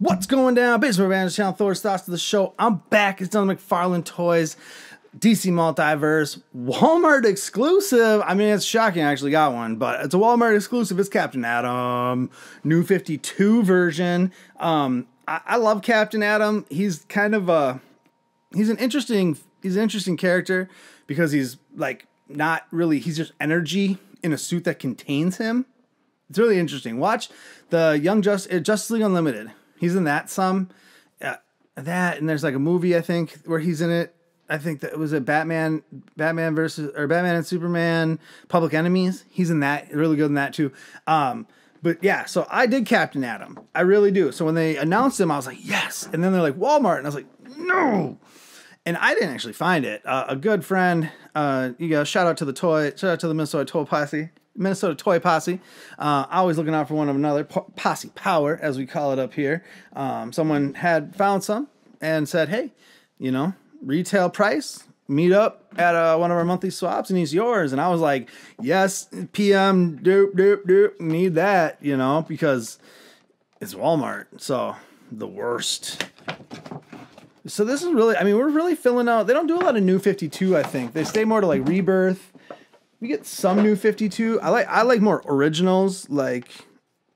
What's going down? Baseball Revenge Channel Thor starts to the show. I'm back. It's done. McFarlane Toys, DC Multiverse, Walmart exclusive. I mean, it's shocking I actually got one, but it's a Walmart exclusive. It's Captain Adam, new 52 version. Um, I, I love Captain Adam. He's kind of a he's an interesting he's an interesting character because he's like not really he's just energy in a suit that contains him. It's really interesting. Watch the Young Justice uh, Justice League Unlimited He's in that some. Uh, that and there's like a movie I think where he's in it. I think that was a Batman, Batman versus or Batman and Superman, Public Enemies. He's in that really good in that too. Um, but yeah, so I did Captain Adam. I really do. So when they announced him, I was like, yes. And then they're like Walmart, and I was like, no. And I didn't actually find it. Uh, a good friend, uh, you know, shout out to the toy, shout out to the Minnesota Toy Posse. Minnesota Toy Posse. Uh, always looking out for one another. posse Power, as we call it up here. Um, someone had found some and said, hey, you know, retail price, meet up at uh, one of our monthly swaps and he's yours. And I was like, yes, PM, doop, doop, doop, need that, you know, because it's Walmart. So the worst. So this is really, I mean, we're really filling out. They don't do a lot of new 52, I think. They stay more to like rebirth we get some new 52. I like I like more originals, like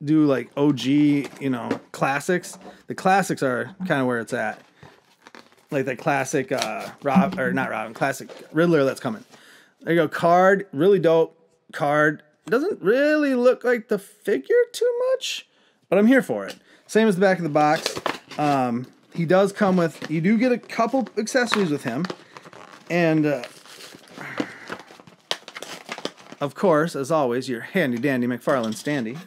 do like OG, you know, classics. The classics are kind of where it's at. Like the classic uh Rob or not Robin, classic Riddler that's coming. There you go. Card, really dope card. Doesn't really look like the figure too much, but I'm here for it. Same as the back of the box. Um, he does come with you do get a couple accessories with him and uh, of course, as always, your handy dandy McFarlane standy.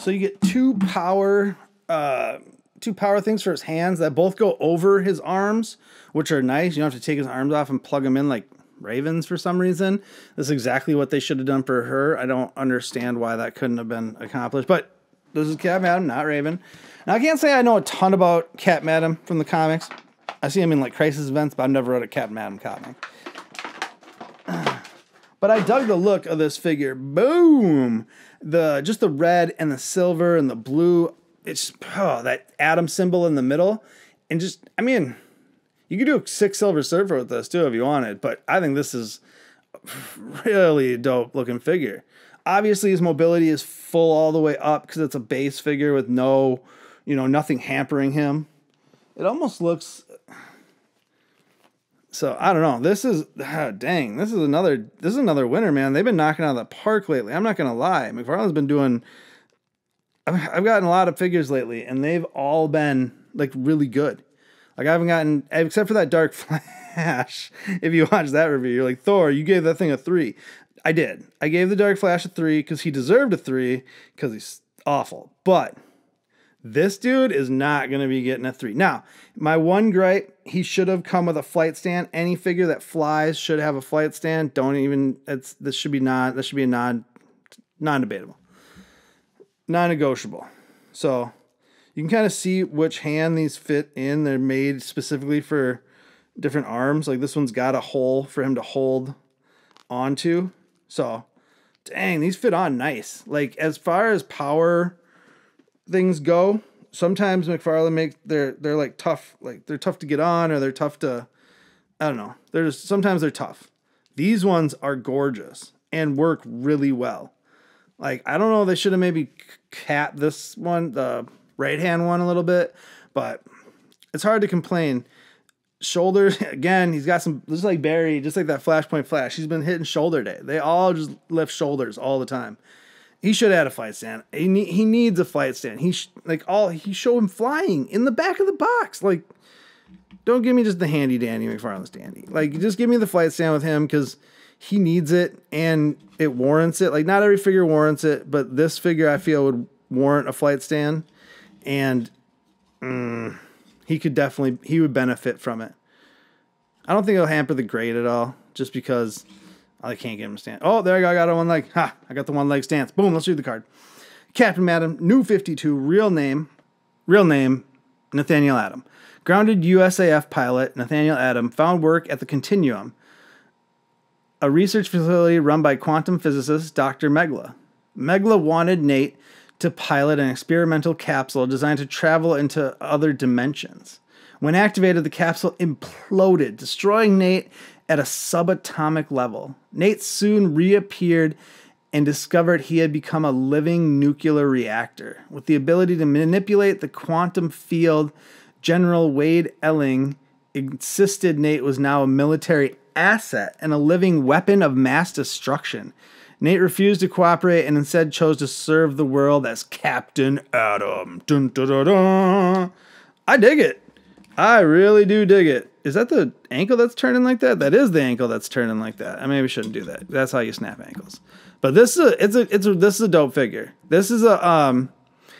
So you get two power, uh, two power things for his hands that both go over his arms, which are nice. You don't have to take his arms off and plug them in like Ravens for some reason. That's exactly what they should have done for her. I don't understand why that couldn't have been accomplished, but this is Cat Madam, not Raven. Now, I can't say I know a ton about Cat Madam from the comics. I see him in like crisis events, but I've never read a Cat Madam comic. But I dug the look of this figure. Boom! The just the red and the silver and the blue. It's oh, that atom symbol in the middle, and just I mean, you could do a six silver surfer with this too if you wanted. But I think this is really dope looking figure. Obviously, his mobility is full all the way up because it's a base figure with no, you know, nothing hampering him. It almost looks so I don't know. This is ah, dang. This is another. This is another winner, man. They've been knocking out of the park lately. I'm not gonna lie. McFarland's been doing. I've gotten a lot of figures lately, and they've all been like really good. Like I haven't gotten except for that Dark Flash. if you watch that review, you're like Thor. You gave that thing a three. I did. I gave the Dark Flash a three because he deserved a three because he's awful. But this dude is not going to be getting a three. Now, my one gripe, he should have come with a flight stand. Any figure that flies should have a flight stand. Don't even. It's this should be not. This should be a non, non-debatable, non-negotiable. So, you can kind of see which hand these fit in. They're made specifically for different arms. Like this one's got a hole for him to hold onto. So, dang, these fit on nice. Like as far as power things go, sometimes McFarlane make they're they're like tough, like they're tough to get on or they're tough to I don't know. They're just sometimes they're tough. These ones are gorgeous and work really well. Like I don't know, they should have maybe cat this one, the right hand one a little bit, but it's hard to complain. Shoulders again, he's got some just like Barry, just like that flashpoint flash. He's been hitting shoulder day. They all just lift shoulders all the time. He should add a flight stand. He, ne he needs a flight stand. He like all he showed him flying in the back of the box. Like, don't give me just the handy dandy McFarland dandy. Like, just give me the flight stand with him because he needs it and it warrants it. Like, not every figure warrants it, but this figure I feel would warrant a flight stand, and mm, he could definitely he would benefit from it. I don't think it'll hamper the grade at all, just because I oh, can't get him to stand. Oh, there I go. I got a one leg. Ha! I got the one leg stance. Boom. Let's read the card. Captain Madam, new 52, real name, real name, Nathaniel Adam. Grounded USAF pilot Nathaniel Adam found work at the Continuum, a research facility run by quantum physicist Dr. Megla. Megla wanted Nate to pilot an experimental capsule designed to travel into other dimensions. When activated, the capsule imploded, destroying Nate at a subatomic level. Nate soon reappeared and discovered he had become a living nuclear reactor with the ability to manipulate the quantum field. General Wade Elling insisted Nate was now a military asset and a living weapon of mass destruction. Nate refused to cooperate and instead chose to serve the world as Captain Adam. Dun, dun, dun, I dig it. I really do dig it is that the ankle that's turning like that? That is the ankle that's turning like that. I mean, we shouldn't do that. That's how you snap ankles. But this is a, it's a, it's a, this is a dope figure. This is a, um,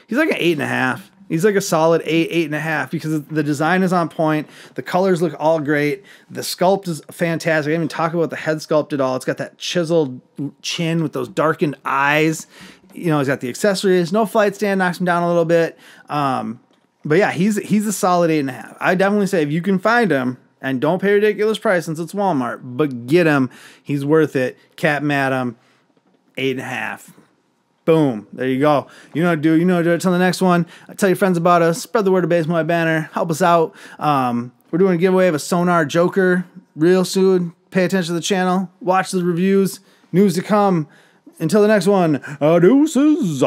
he's like an eight and a half. He's like a solid eight, eight and a half because the design is on point. The colors look all great. The sculpt is fantastic. I didn't even talk about the head sculpt at all. It's got that chiseled chin with those darkened eyes. You know, he's got the accessories. No flight stand knocks him down a little bit. Um, but yeah, he's he's a solid eight and a half. I definitely say if you can find him and don't pay ridiculous price since it's Walmart, but get him. He's worth it. Cap Madam, eight and a half. Boom. There you go. You know what to do. You know what to do. Until the next one, tell your friends about us. Spread the word of Baseball My Banner. Help us out. Um, we're doing a giveaway of a Sonar Joker real soon. Pay attention to the channel. Watch the reviews. News to come. Until the next one, deuces.